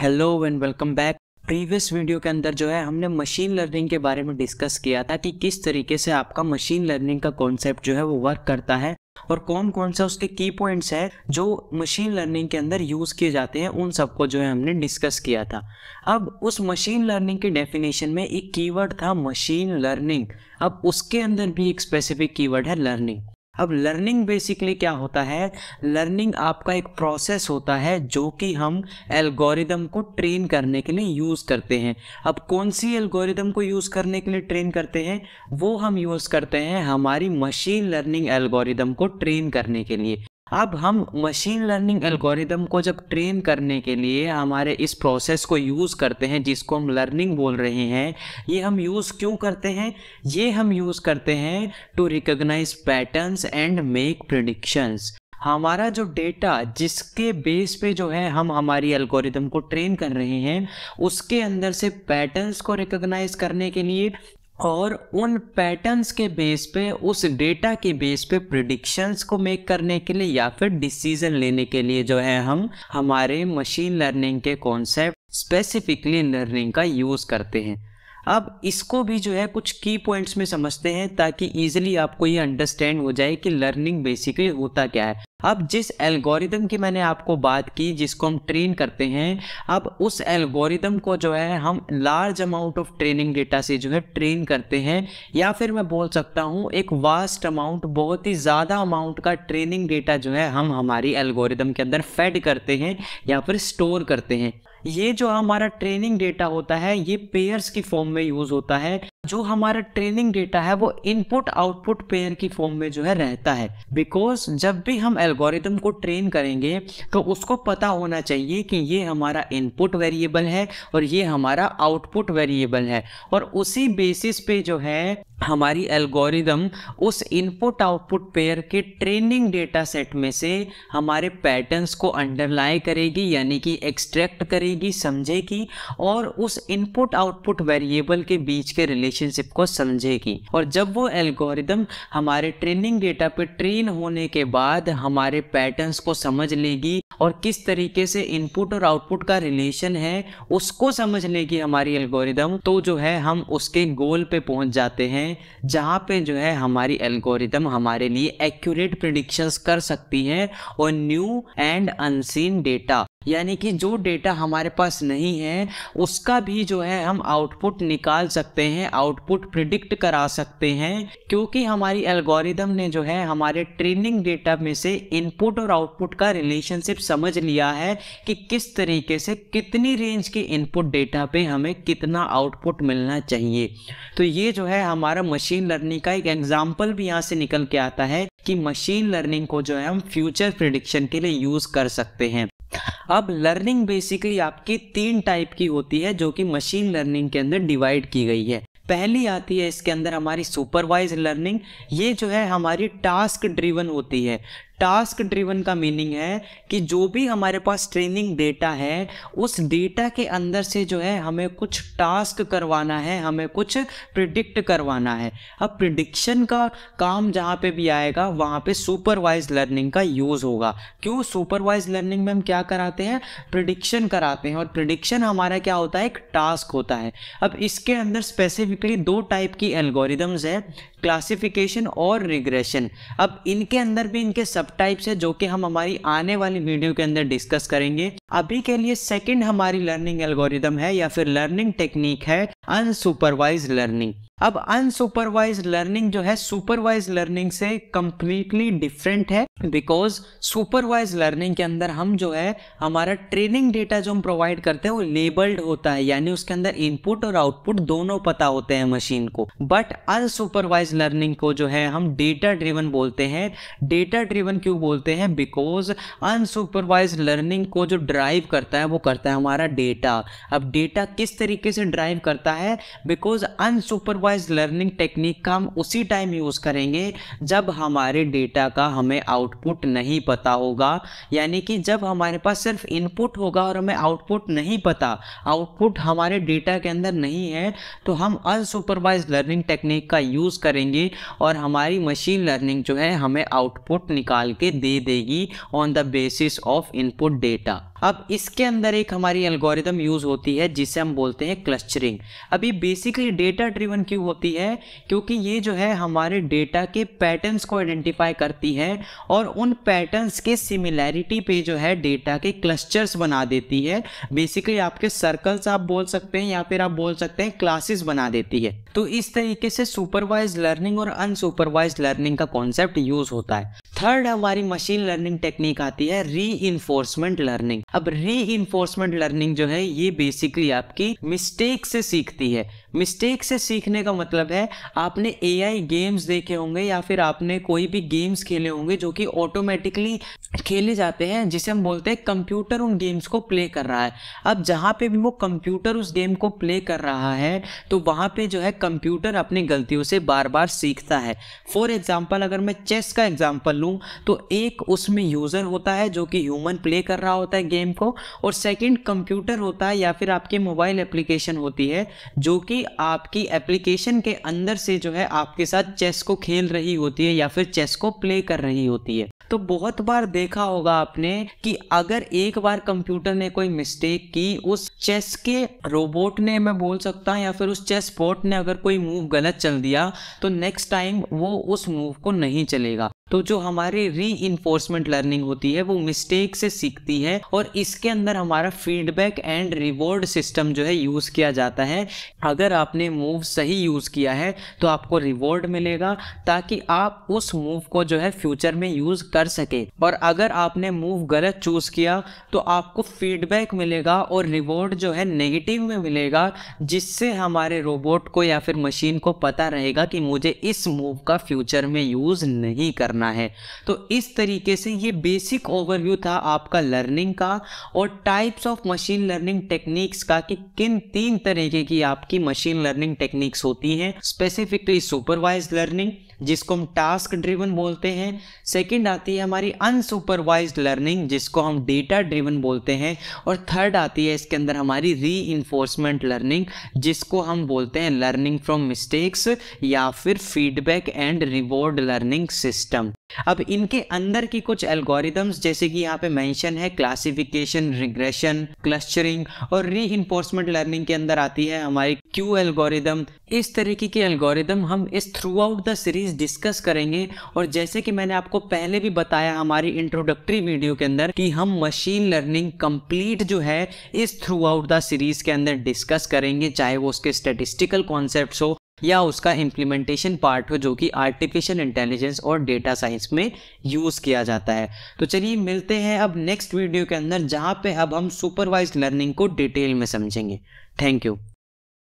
hello and welcome back previous video के अंदर जो है हमने मशीन लर्निंग के बारे में डिस्कस किया था कि किस तरीके से आपका मशीन लर्निंग का कॉन्सेप्ट जो है वो वर्क करता है और कौन कौन से उसके की पॉइंट्स हैं जो मशीन लर्निंग के अंदर यूज़ किए जाते हैं उन सबको जो है हमने डिस्कस किया था अब उस मशीन लर्निंग के डेफिनेशन में एक कीवर्ड था मशीन लर्निंग अब उसके अंदर भी एक स्पेसिफिक कीवर्ड है लर्निंग अब लर्निंग बेसिकली क्या होता है लर्निंग आपका एक प्रोसेस होता है जो कि हम एल्गोरिदम को ट्रेन करने के लिए यूज़ करते हैं अब कौन सी एल्गोरिदम को यूज़ करने के लिए ट्रेन करते हैं वो हम यूज़ करते हैं हमारी मशीन लर्निंग एल्गोरिदम को ट्रेन करने के लिए अब हम मशीन लर्निंग एल्गोरिदम को जब ट्रेन करने के लिए हमारे इस प्रोसेस को यूज़ करते हैं जिसको हम लर्निंग बोल रहे हैं ये हम यूज़ क्यों करते हैं ये हम यूज़ करते हैं to recognise patterns and make predictions हमारा जो डेटा जिसके बेस पे जो है हम हमारी एल्गोरिदम को ट्रेन कर रहे हैं उसके अंदर से पैटर्न्स को रिकोगनाइज़ करने के लिए और उन पैटर्न्स के बेस पे उस डेटा के बेस पे प्रिडिक्शंस को मेक करने के लिए या फिर डिसीजन लेने के लिए जो है हम हमारे मशीन लर्निंग के कॉन्सेप्ट स्पेसिफिकली लर्निंग का यूज़ करते हैं अब इसको भी जो है कुछ की पॉइंट्स में समझते हैं ताकि ईजिली आपको ये अंडरस्टैंड हो जाए कि लर्निंग बेसिकली होता क्या है अब जिस एल्गोरिदम की मैंने आपको बात की जिसको हम ट्रेन करते हैं अब उस एल्गोरिदम को जो है हम large amount of training data से जो है ट्रेन करते हैं या फिर मैं बोल सकता हूँ एक वास्ट अमाउंट बहुत ही ज़्यादा अमाउंट का ट्रेनिंग डेटा जो है हम हमारी एल्गोरिदम के अंदर फेड करते हैं या फिर स्टोर करते हैं ये जो हमारा ट्रेनिंग डेटा होता है ये पेयर्स की फॉर्म में यूज़ होता है जो हमारा ट्रेनिंग डेटा है वो इनपुट आउटपुट पेयर की फॉर्म में जो है रहता है बिकॉज जब भी हम एल्गोरिदम को ट्रेन करेंगे तो उसको पता होना चाहिए कि ये हमारा इनपुट वेरिएबल है और ये हमारा आउटपुट वेरिएबल है और उसी बेसिस पे जो है हमारी एल्गोरिदम उस इनपुट आउटपुट पेयर के ट्रेनिंग डेटा सेट में से हमारे पैटर्न्स को अंडरलाई करेगी यानी कि एक्सट्रैक्ट करेगी समझेगी और उस इनपुट आउटपुट वेरिएबल के बीच के रिलेशन रिलेशनशिप को समझेगी और जब वो एल्गोरिदम हमारे ट्रेनिंग डेटा पे ट्रेन होने के बाद हमारे पैटर्न्स को समझ लेगी और किस तरीके से इनपुट और आउटपुट का रिलेशन है उसको समझ लेगी हमारी एल्गोरिदम तो जो है हम उसके गोल पे पहुंच जाते हैं जहाँ पे जो है हमारी एल्गोरिदम हमारे लिए एक्यूरेट प्रिडिक्शंस कर सकती है और न्यू एंड अनसीन डेटा यानी कि जो डेटा हमारे पास नहीं है उसका भी जो है हम आउटपुट निकाल सकते हैं आउटपुट प्रिडिक्ट करा सकते हैं क्योंकि हमारी एल्गोरिदम ने जो है हमारे ट्रेनिंग डेटा में से इनपुट और आउटपुट का रिलेशनशिप समझ लिया है कि किस तरीके से कितनी रेंज के इनपुट डेटा पे हमें कितना आउटपुट मिलना चाहिए तो ये जो है हमारा मशीन लर्निंग का एक एग्जाम्पल भी यहाँ से निकल के आता है कि मशीन लर्निंग को जो है हम फ्यूचर प्रिडिक्शन के लिए यूज़ कर सकते हैं अब लर्निंग बेसिकली आपकी तीन टाइप की होती है जो कि मशीन लर्निंग के अंदर डिवाइड की गई है पहली आती है इसके अंदर हमारी सुपरवाइज लर्निंग ये जो है हमारी टास्क ड्रिवन होती है टास्क ड्रिवन का मीनिंग है कि जो भी हमारे पास ट्रेनिंग डेटा है उस डेटा के अंदर से जो है हमें कुछ टास्क करवाना है हमें कुछ प्रिडिक्ट करवाना है अब प्रिडिक्शन का काम जहाँ पे भी आएगा वहाँ पे सुपरवाइज लर्निंग का यूज़ होगा क्यों सुपरवाइज लर्निंग में हम क्या कराते हैं प्रिडिक्शन कराते हैं और प्रिडिक्शन हमारा क्या होता है एक टास्क होता है अब इसके अंदर स्पेसिफिकली दो टाइप की एल्गोरिदम्स है क्लासिफिकेशन और रिग्रेशन अब इनके अंदर भी इनके सब टाइप्स है जो कि हम हमारी आने वाली वीडियो के अंदर डिस्कस करेंगे अभी के लिए सेकंड हमारी लर्निंग एल्गोरिदम है या फिर लर्निंग टेक्निक है अनसुपरवाइज लर्निंग अब अनसुपरवाइज लर्निंग जो है सुपरवाइज लर्निंग से कंप्लीटली डिफरेंट है बिकॉज सुपरवाइज लर्निंग के अंदर हम जो है हमारा ट्रेनिंग डेटा जो हम प्रोवाइड करते हैं वो लेबल्ड होता है यानी उसके अंदर इनपुट और आउटपुट दोनों पता होते हैं मशीन को बट अनसुपरवाइज लर्निंग को जो है हम डेटा ड्रिवन बोलते हैं डेटा ड्रिवन क्यों बोलते हैं बिकॉज अनसुपरवाइज लर्निंग को जो ड्राइव करता है वो करता है हमारा डेटा अब डेटा किस तरीके से ड्राइव करता है है बिकॉज अनसुपरवाइज लर्निंग टेक्निक का हम उसी टाइम यूज़ करेंगे जब हमारे डेटा का हमें आउटपुट नहीं पता होगा यानी कि जब हमारे पास सिर्फ इनपुट होगा और हमें आउटपुट नहीं पता आउटपुट हमारे डेटा के अंदर नहीं है तो हम अनसुपरवाइज लर्निंग टेक्निक का यूज़ करेंगे और हमारी मशीन लर्निंग जो है हमें आउटपुट निकाल के दे देगी on the basis of input data अब इसके अंदर एक हमारी एल्गोरिदम यूज़ होती है जिसे हम बोलते हैं क्लस्टरिंग अब ये बेसिकली डेटा ड्रिवन क्यों होती है क्योंकि ये जो है हमारे डेटा के पैटर्न्स को आइडेंटिफाई करती है और उन पैटर्न्स के सिमिलैरिटी पे जो है डेटा के क्लस्टर्स बना देती है बेसिकली आपके सर्कल्स आप बोल सकते हैं या फिर आप बोल सकते हैं क्लासेस बना देती है तो इस तरीके से सुपरवाइज लर्निंग और अनसुपरवाइज लर्निंग का कॉन्सेप्ट यूज़ होता है थर्ड हमारी मशीन लर्निंग टेक्निक आती है री लर्निंग अब री लर्निंग जो है ये बेसिकली आपकी मिस्टेक से सीखती है मिस्टेक से सीखने का मतलब है आपने आई गेम्स देखे होंगे या फिर आपने कोई भी गेम्स खेले होंगे जो कि ऑटोमेटिकली खेले जाते हैं जिसे हम बोलते हैं कंप्यूटर उन गेम्स को प्ले कर रहा है अब जहाँ पे भी वो कंप्यूटर उस गेम को प्ले कर रहा है तो वहाँ पे जो है कंप्यूटर अपनी गलतियों से बार बार सीखता है फॉर एग्ज़ाम्पल अगर मैं चेस का एग्ज़ाम्पल लूँ तो एक उसमें यूज़र होता है जो कि ह्यूमन प्ले कर रहा होता है गेम को और सेकेंड कंप्यूटर होता है या फिर आपके मोबाइल एप्लीकेशन होती है जो कि आपकी एप्लीकेशन के अंदर से जो है आपके साथ चेस को खेल रही होती है या फिर चेस को प्ले कर रही होती है तो बहुत बार देखा होगा आपने कि अगर एक बार कंप्यूटर ने कोई मिस्टेक की उस चेस के रोबोट ने मैं बोल सकता हूँ या फिर उस चेस बोट ने अगर कोई मूव गलत चल दिया तो नेक्स्ट टाइम वो उस मूव को नहीं चलेगा तो जो हमारे री इन्फोर्समेंट लर्निंग होती है वो मिस्टेक से सीखती है और इसके अंदर हमारा फीडबैक एंड रिवॉर्ड सिस्टम जो है यूज़ किया जाता है अगर आपने मूव सही यूज़ किया है तो आपको रिवॉर्ड मिलेगा ताकि आप उस मूव को जो है फ्यूचर में यूज़ कर सके और अगर आपने मूव गलत चूज़ किया तो आपको फीडबैक मिलेगा और रिवॉर्ड जो है नेगेटिव में मिलेगा जिससे हमारे रोबोट को या फिर मशीन को पता रहेगा कि मुझे इस मूव का फ्यूचर में यूज़ नहीं करना करना है तो इस तरीके से ये बेसिक ओवरव्यू था आपका लर्निंग का और types of machine learning techniques का कि किन तीन तरीके की आपकी मशीन लर्निंग टेक्निक्स होती हैं स्पेसिफिकली सुपरवाइज लर्निंग जिसको हम टास्क ड्रिवन बोलते हैं सेकंड आती है हमारी अनसुपरवाइज लर्निंग जिसको हम डेटा ड्रिवन बोलते हैं और थर्ड आती है इसके अंदर हमारी री लर्निंग जिसको हम बोलते हैं लर्निंग फ्रॉम मिस्टेक्स या फिर feedback and reward learning system अब इनके अंदर की कुछ एल्गोरिदम्स जैसे कि यहाँ पे मेंशन है क्लासिफिकेशन रिग्रेशन क्लस्टरिंग और री लर्निंग के अंदर आती है हमारी क्यू एल्गोरिदम इस तरीके की एल्गोरिदम हम इस throughout the series discuss करेंगे और जैसे कि मैंने आपको पहले भी बताया हमारी इंट्रोडक्टरी वीडियो के अंदर कि हम मशीन लर्निंग कंप्लीट जो है इस थ्रू आउट द सीरीज के अंदर डिस्कस करेंगे चाहे वो उसके स्टेटिस्टिकल कॉन्सेप्ट हो या उसका इम्प्लीमेंटेशन पार्ट हो जो कि आर्टिफिशियल इंटेलिजेंस और डेटा साइंस में यूज़ किया जाता है तो चलिए मिलते हैं अब नेक्स्ट वीडियो के अंदर जहाँ पे अब हम सुपरवाइज लर्निंग को डिटेल में समझेंगे थैंक यू